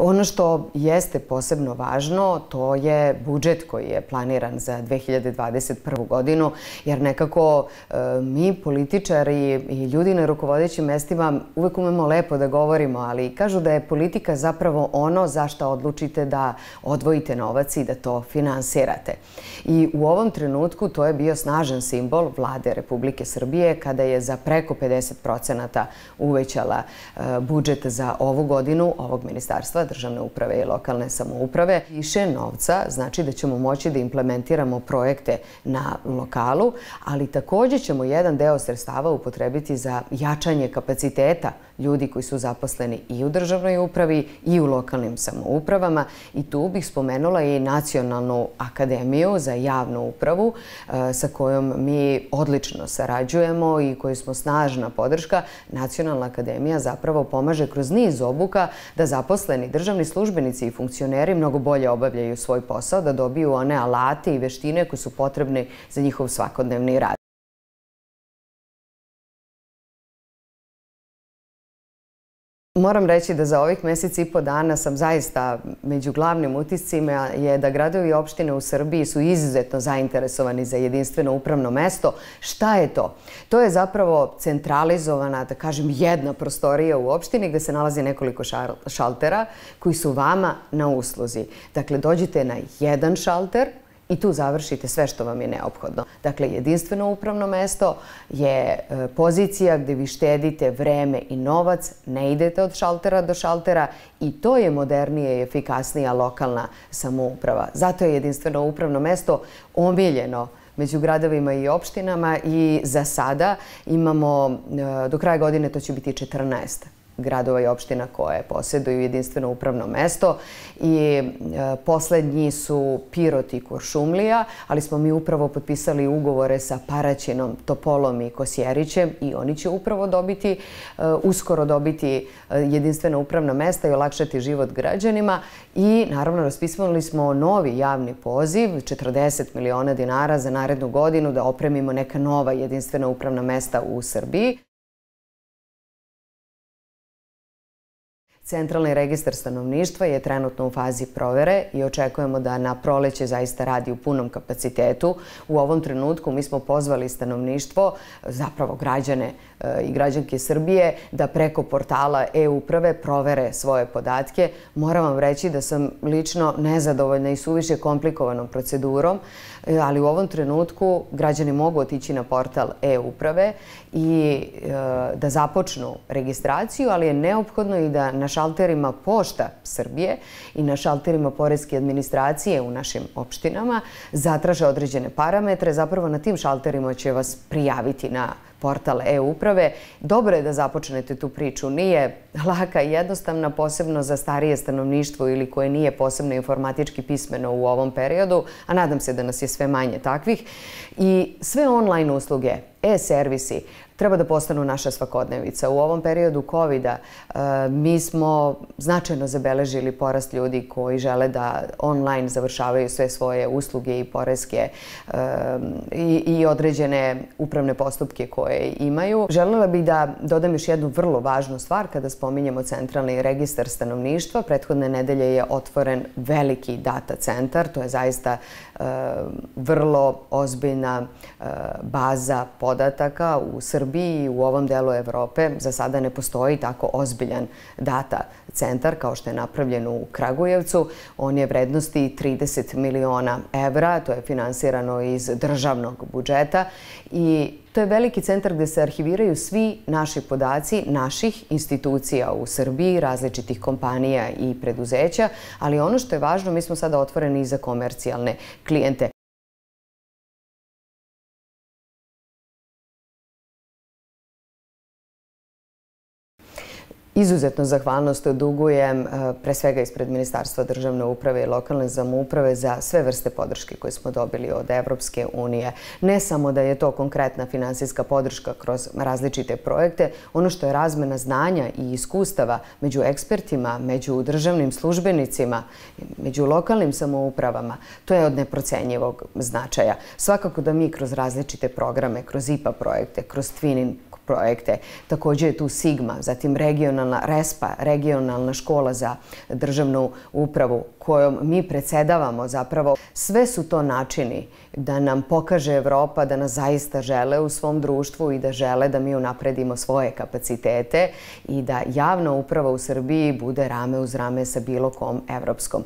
Ono što jeste posebno važno, to je budžet koji je planiran za 2021. godinu, jer nekako e, mi političari i ljudi na rukovodećim mestima uvek umemo lepo da govorimo, ali kažu da je politika zapravo ono za što odlučite da odvojite novac i da to finansirate. I u ovom trenutku to je bio snažan simbol vlade Republike Srbije kada je za preko 50% uvećala e, budžet za ovu godinu ovog ministarstva, državne uprave i lokalne samouprave. Više novca znači da ćemo moći da implementiramo projekte na lokalu, ali također ćemo jedan deo sredstava upotrebiti za jačanje kapaciteta ljudi koji su zaposleni i u državnoj upravi i u lokalnim samoupravama. I tu bih spomenula i Nacionalnu akademiju za javnu upravu e, sa kojom mi odlično sarađujemo i koju smo snažna podrška. Nacionalna akademija zapravo pomaže kroz niz obuka da zaposleni državni službenici i funkcioneri mnogo bolje obavljaju svoj posao da dobiju one alate i veštine koje su potrebne za njihov svakodnevni rad. Moram reći da za ovih mjesec i po dana sam zaista među glavnim utiscima je da gradovi i opštine u Srbiji su izuzetno zainteresovani za jedinstveno upravno mesto. Šta je to? To je zapravo centralizowana, da kažem, jedna prostorija u opštini gdje se nalazi nekoliko šaltera koji su vama na usluzi. Dakle, dođite na jedan šalter, i tu završite sve što vam je neophodno. Dakle, jedinstveno upravno mesto je e, pozicija gdje vi štedite vreme i novac, ne idete od šaltera do šaltera i to je modernije i efikasnija lokalna samouprava. Zato je jedinstveno upravno mesto omiljeno među gradovima i opštinama i za sada imamo, e, do kraja godine to će biti 14 gradova i opština koje posjeduju jedinstveno upravno mesto i e, poslednji su Pirot i Kuršumlija, ali smo mi upravo potpisali ugovore sa Paraćinom, Topolom i Kosjerićem i oni će upravo dobiti, e, uskoro dobiti e, jedinstveno upravno mesto i olakšati život građanima i naravno raspisali smo novi javni poziv, 40 miliona dinara za narednu godinu da opremimo neka nova jedinstvena upravna mesta u Srbiji. Centralni registar stanovništva je trenutno u fazi provere i očekujemo da na proleće zaista radi u punom kapacitetu. U ovom trenutku mi smo pozvali stanovništvo, zapravo građane e, i građanke Srbije, da preko portala e-uprave provere svoje podatke. Moram vam reći da sam lično nezadovoljna i suviše komplikovanom procedurom, e, ali u ovom trenutku građani mogu otići na portal e-uprave i e, da započnu registraciju, ali je neophodno i da naša šalterima Pošta Srbije i na šalterima Poreske administracije u našim opštinama zatraže određene parametre. Zapravo na tim šalterima će vas prijaviti na portal e-uprave. Dobro je da započnete tu priču. Nije laka i jednostavna, posebno za starije stanovništvo ili koje nije posebno informatički pismeno u ovom periodu, a nadam se da nas je sve manje takvih. I sve online usluge, e-servisi, treba da postanu naša svakodnevica. U ovom periodu COVID-a e, mi smo značajno zabeležili porast ljudi koji žele da online završavaju sve svoje usluge i poreske e, i određene upravne postupke koje koje imaju. Želela bih da dodam još jednu vrlo važnu stvar kada spominjemo centralni registar stanovništva. Prethodne nedelje je otvoren veliki data centar. To je zaista e, vrlo ozbiljna e, baza podataka u Srbiji i u ovom delu Evrope. Za sada ne postoji tako ozbiljan data centar kao što je napravljen u Kragujevcu. On je vrednosti 30 miliona evra. To je finansirano iz državnog budžeta i To je veliki centar gde se arhiviraju svi naši podaci, naših institucija u Srbiji, različitih kompanija i preduzeća, ali ono što je važno, mi smo sada otvoreni i za komercijalne klijente. Izuzetno zahvalnost odugujem eh, pre svega ispred Ministarstva državne uprave i lokalne zamuprave za sve vrste podrške koje smo dobili od Evropske unije. Ne samo da je to konkretna finansijska podrška kroz različite projekte, ono što je razmena znanja i iskustava među ekspertima, među državnim službenicima, među lokalnim samoupravama, to je od neprocenjivog značaja. Svakako da mi kroz različite programe, kroz IPA projekte, kroz Twinin projekte. Također je tu Sigma, zatim regionalna RESPA, regionalna škola za državnu upravu kojom mi predsedavamo zapravo. Sve su to načini da nam pokaže Evropa da nas zaista žele u svom društvu i da žele da mi unapredimo svoje kapacitete i da javna uprava u Srbiji bude rame uz rame sa bilo kom evropskom.